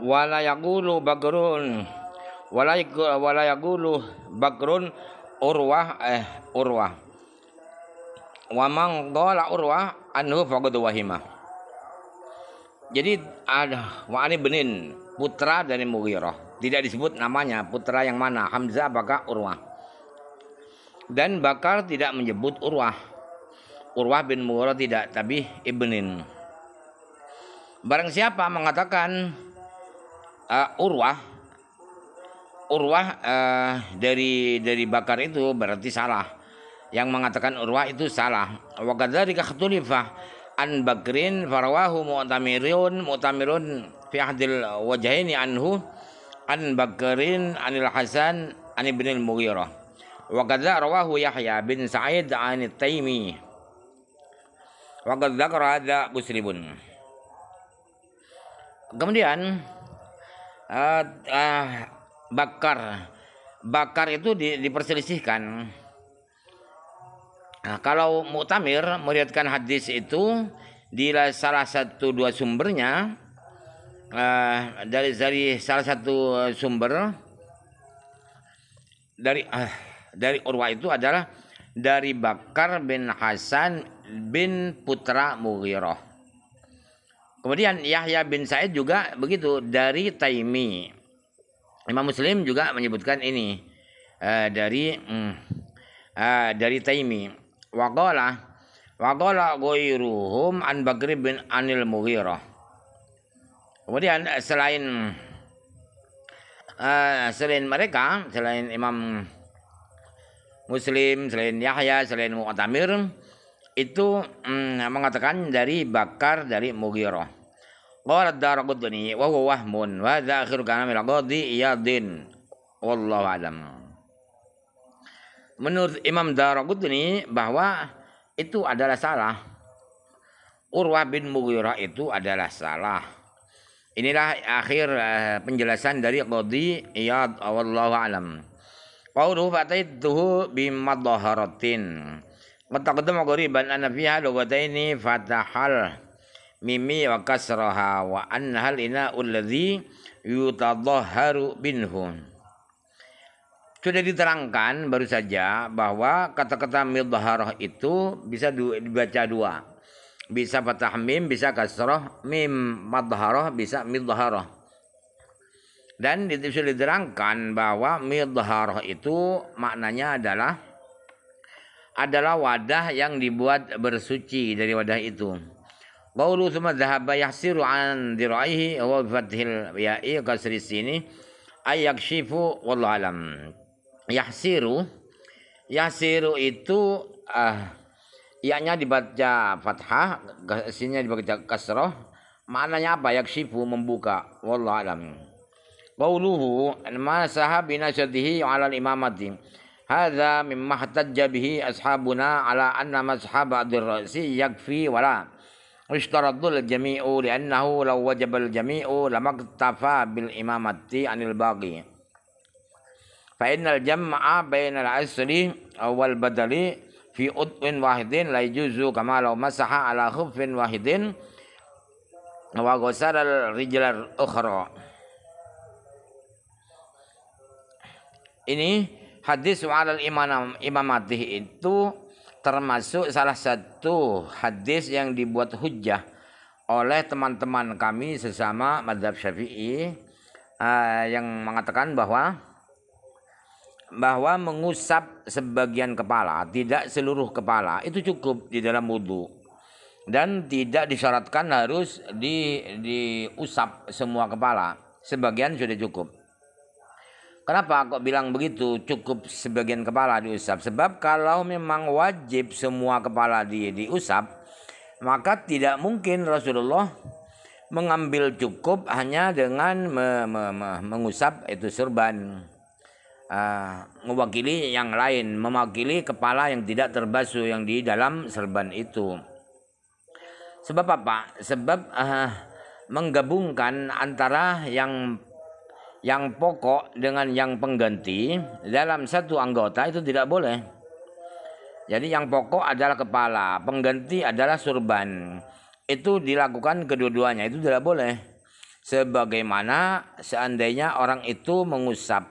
wala yaqulu bagrun wala wala yaqulu bagrun urwah eh urwah wa man dhala urwah anhu faqad wahima jadi ada Wa'ani benin putra dari Mughirah tidak disebut namanya putra yang mana Hamzah bakar Urwah dan Bakar tidak menyebut Urwah Urwah bin Mughirah tidak tapi Ibnin Barang siapa mengatakan uh, Urwah Urwah uh, dari dari Bakar itu berarti salah yang mengatakan Urwah itu salah wa kadzalika khulifah an Bakrin farawahu mu'tamirun mu'tamirun fi ahdil wajhaini anhu an Bakrin anil Hasan an Ibn al-Mughirah wa rawahu Yahya bin Sa'id an Taimi wa kadza hadza Muslimun kemudian uh, uh, bakar bakar itu di, diperselisihkan nah, kalau Mu'tamir meriatkan hadis itu di salah satu dua sumbernya uh, dari dari salah satu sumber dari uh, dari Urwa itu adalah dari Bakar bin Hasan bin Putra Mughirah Kemudian Yahya bin Said juga begitu dari Taimi. Imam Muslim juga menyebutkan ini uh, dari um, uh, dari Taimi. Wakola, wakola goiruhum an Bagri bin Anil Mughirah. Kemudian eh, selain uh, selain mereka, selain Imam Muslim, selain Yahya, selain Mu'tamir, itu mm, mengatakan dari Bakar dari Mughirah. Qala ad-Darqutni wa huwa wahmun wa hadha akhiru kalamil qadi Iyadin. Wallahu alam. Menurut Imam Darqutni bahwa itu adalah salah. Urwah bin Mughirah itu adalah salah. Inilah akhir eh, penjelasan dari Qadhi Iyad wallahu alam. Qawluhu fataituhu bimadhaharatin. وتقدم قريبا أن فيها لغتين wa الميم وكسرها وأنها الإناء الذي يتظهر منه Sudah diterangkan baru saja bahwa kata-kata midharah itu bisa dibaca dua. Bisa fathah mim, bisa kasrah mim, madharah, bisa midharah. Dan sudah diterangkan bahwa midharah itu maknanya adalah adalah wadah yang dibuat bersuci dari wadah itu. Qawlu thumma dhahaba yahsiru an diraihi wa fathil ya'i kasri sini ayakshifu wallah alam. Yahsiru yahsiru itu ah ianya dibaca fathah sininya dibaca kasroh maknanya apa syifu membuka wallah alam qauluhu ma sahabina syadihi alal al imamati هذا مما احتج به أصحابنا على أن مذهب الرأسي يكفي ولا اشترط الجميع لأنه لو وجب الجميع لما اكتفى بالإمامة عن الباقي فإن الجمع بين العسر والبدل في أطب واحد لا يجوز كما لو مسح على خف واحد وغسل الرجل الأخرى ini hadis alal imam mati itu termasuk salah satu hadis yang dibuat hujah oleh teman-teman kami sesama madhab syafi'i uh, yang mengatakan bahwa bahwa mengusap sebagian kepala tidak seluruh kepala itu cukup di dalam wudhu dan tidak disyaratkan harus di diusap semua kepala sebagian sudah cukup Kenapa kok bilang begitu? Cukup sebagian kepala diusap. Sebab kalau memang wajib semua kepala di diusap, maka tidak mungkin Rasulullah mengambil cukup hanya dengan me, me, me, mengusap itu surban. Uh, ah, mewakili yang lain, mewakili kepala yang tidak terbasuh yang di dalam serban itu. Sebab apa? Sebab uh, menggabungkan antara yang yang pokok dengan yang pengganti dalam satu anggota itu tidak boleh. Jadi yang pokok adalah kepala, pengganti adalah surban. Itu dilakukan kedua-duanya itu tidak boleh. Sebagaimana seandainya orang itu mengusap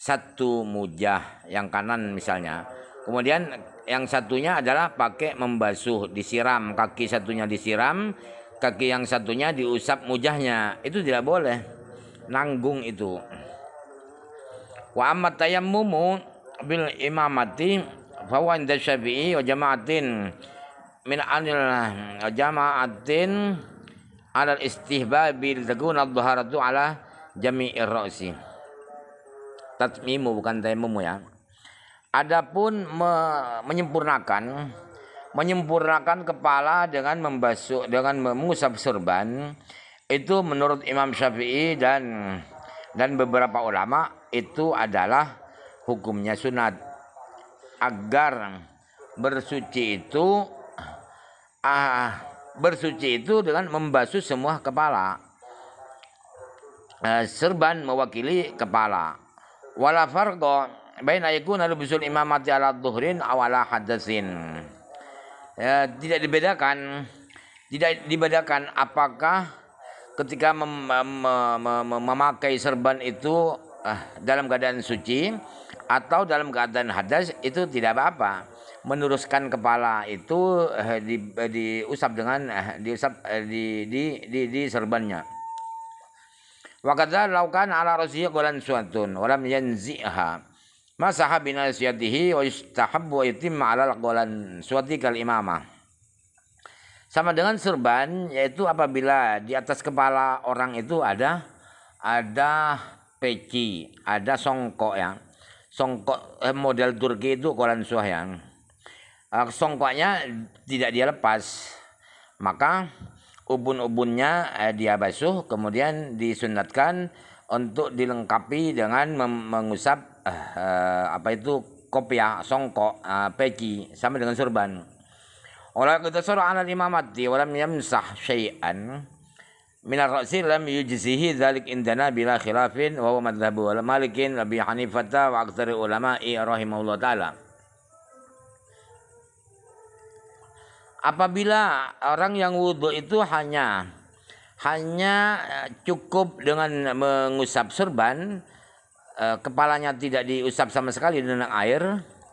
satu mujah yang kanan misalnya. Kemudian yang satunya adalah pakai membasuh, disiram, kaki satunya disiram, kaki yang satunya diusap mujahnya. Itu tidak boleh nanggung itu wa amma tayammumu bil imamati fa huwa inda syafi'i wa jama'atin min anil jama'atin ala istihbabi takuna adh-dhaharatu ala jami'ir ra'si tatmimu bukan tayammumu ya adapun me menyempurnakan menyempurnakan kepala dengan membasuh dengan mengusap surban itu menurut Imam Syafi'i dan dan beberapa ulama itu adalah hukumnya sunat agar bersuci itu ah bersuci itu dengan membasuh semua kepala eh, serban mewakili kepala wala fardho baina yakuna lubusul imamati ala dhuhrin aw ala hadatsin eh, tidak dibedakan tidak dibedakan apakah ketika mem, mem, mem, memakai serban itu eh, dalam keadaan suci atau dalam keadaan hadas itu tidak apa-apa. Meneruskan kepala itu eh, di, eh, diusap dengan eh, diusap eh, di, di, di, di serbannya. Wakadha laukan ala rosyi gulan suatun walam yanzi'ha. Masaha binasiyatihi wa yustahabu wa yutimma ala gulan suati imamah. Sama dengan surban yaitu apabila di atas kepala orang itu ada ada peci, ada songkok ya. Songkok eh, model Turki itu koran suah yang eh, songkoknya tidak dia lepas. Maka ubun-ubunnya eh, dia basuh kemudian disunatkan untuk dilengkapi dengan mengusap eh, eh, apa itu kopiah, songkok, eh, peci sama dengan surban. Walau kita suruh anak imamati walam yamsah syai'an minar ra'si lam yujzihi dhalik indana bila khilafin wa madhabu wal malikin labi hanifata wa aktari ulama'i rahimahullah ta'ala apabila orang yang wudhu itu hanya hanya eh, cukup dengan mengusap serban eh, kepalanya tidak diusap sama sekali dengan air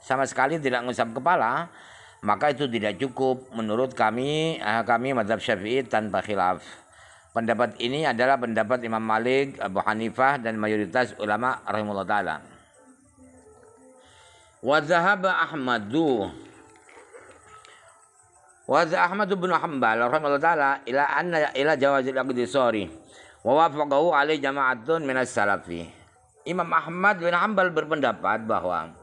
sama sekali tidak mengusap kepala maka itu tidak cukup menurut kami ah, kami madhab syafi'i tanpa khilaf pendapat ini adalah pendapat Imam Malik Abu Hanifah dan mayoritas ulama rahimullah taala wa Ahmadu wa Ahmad bin Hanbal rahimahullah taala ila anna ila jawazil aqdi sori wa wafaqahu alai jama'atun minas salafi Imam Ahmad bin Hanbal berpendapat bahwa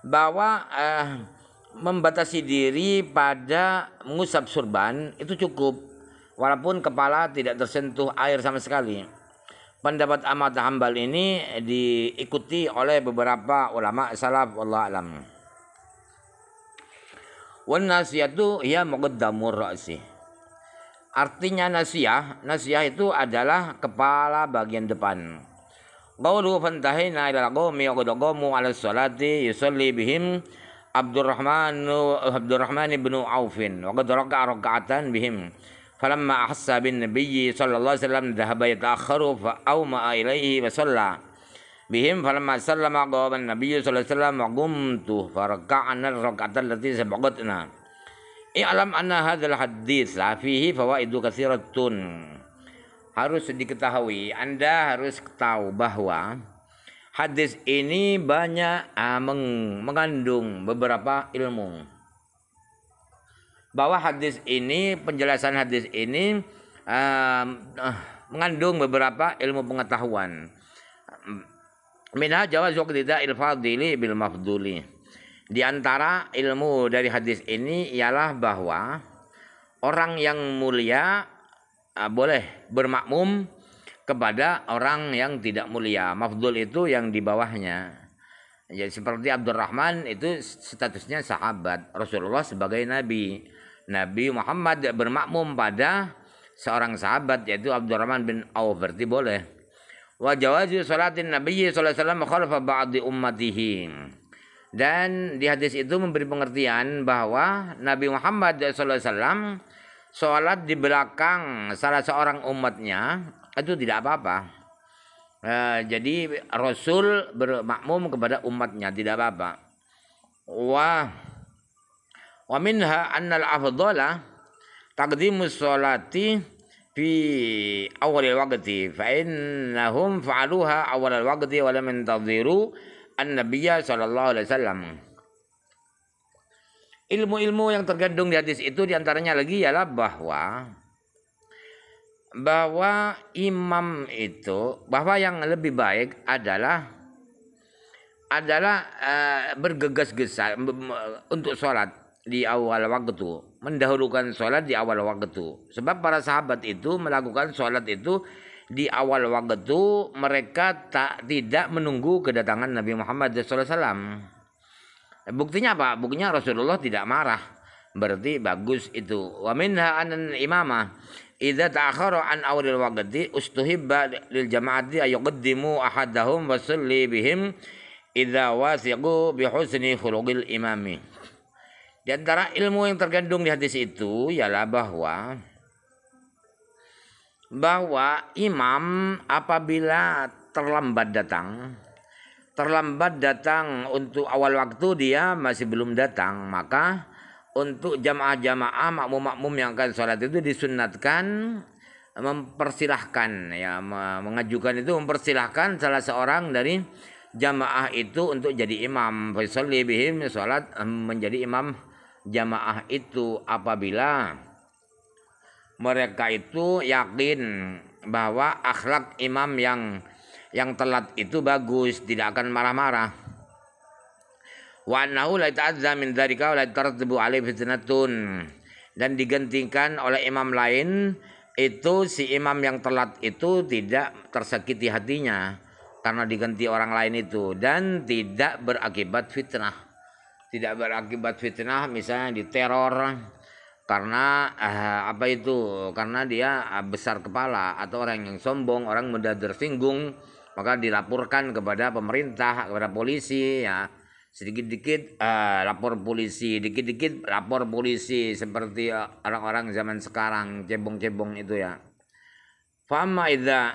bahwa eh, membatasi diri pada mengusap surban itu cukup walaupun kepala tidak tersentuh air sama sekali. Pendapat Ahmad Hambal ini diikuti oleh beberapa ulama salaf Allah alam. Wan nasihatu ya muqaddamur ra'si. Artinya nasiah, nasiah itu adalah kepala bagian depan. Qawlu fantahina ila qawmi ala salati yusalli bihim Abdurrahman Abdurrahman bin Aufin wa qad raka'a raka'atan bihim falamma ahassa bin nabiyyi sallallahu alaihi wasallam dhahaba yata'akhkharu fa awma ilaihi wa salla bihim falamma sallama qawama nabiyyu sallallahu alaihi wasallam wa qumtu faraka'na raka'atan allati sabaqatna i'lam anna hadzal hadits la fihi fawaidu katsiratun harus diketahui Anda harus tahu bahwa Hadis ini banyak ameng, ah, mengandung beberapa ilmu. Bahwa hadis ini, penjelasan hadis ini uh, uh, mengandung beberapa ilmu pengetahuan. Minah jawab jawaz tidak ilfadili bil mafduli. Di antara ilmu dari hadis ini ialah bahwa orang yang mulia uh, boleh bermakmum kepada orang yang tidak mulia. Mafdul itu yang di bawahnya. Jadi seperti Abdurrahman itu statusnya sahabat Rasulullah sebagai nabi. Nabi Muhammad bermakmum pada seorang sahabat yaitu Abdurrahman bin Auf berarti boleh. Wa jawazu salatin Nabi sallallahu alaihi wasallam ba'di ummatihi. Dan di hadis itu memberi pengertian bahwa Nabi Muhammad SAW sholat di belakang salah seorang umatnya itu tidak apa-apa. E, jadi Rasul bermakmum kepada umatnya tidak apa-apa. Wa wa minha annal afdhala taqdimu sholati fi awal waqti fa innahum fa'aluha awal waqti wa lam yantadhiru an-nabiyya sallallahu alaihi wasallam. Ilmu-ilmu yang tergandung di hadis itu diantaranya lagi ialah bahwa bahwa imam itu bahwa yang lebih baik adalah adalah uh, bergegas-gesa untuk sholat di awal waktu mendahulukan sholat di awal waktu sebab para sahabat itu melakukan sholat itu di awal waktu mereka tak tidak menunggu kedatangan Nabi Muhammad SAW buktinya apa buktinya Rasulullah tidak marah berarti bagus itu wa minha anan imamah idza ta'akhara an awril waqti ustuhibba lil jama'ati ayuqaddimu ahadahum wa salli bihim idza wasiqu bi husni khuluqil imami di antara ilmu yang tergandung di hadis itu ialah bahwa bahwa imam apabila terlambat datang terlambat datang untuk awal waktu dia masih belum datang maka untuk jamaah-jamaah makmum-makmum yang akan sholat itu disunatkan mempersilahkan ya mengajukan itu mempersilahkan salah seorang dari jamaah itu untuk jadi imam lebih bihim sholat menjadi imam jamaah itu apabila mereka itu yakin bahwa akhlak imam yang yang telat itu bagus tidak akan marah-marah wa annahu la ta'azza min dzalika wa la tartibu alaihi fitnatun dan digantikan oleh imam lain itu si imam yang telat itu tidak tersakiti hatinya karena diganti orang lain itu dan tidak berakibat fitnah tidak berakibat fitnah misalnya diteror karena eh, apa itu karena dia eh, besar kepala atau orang yang sombong orang mudah tersinggung maka dilaporkan kepada pemerintah kepada polisi ya sedikit-dikit uh, lapor polisi, dikit-dikit lapor polisi seperti eh, orang-orang zaman sekarang cebong-cebong itu ya. Fama itu.